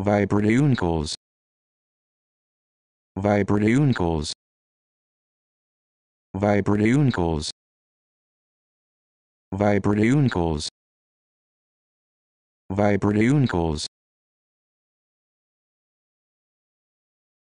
Vibratiuncles. Vibratiuncles. Vibratiuncles. Vibratiuncles. Vibratiuncles.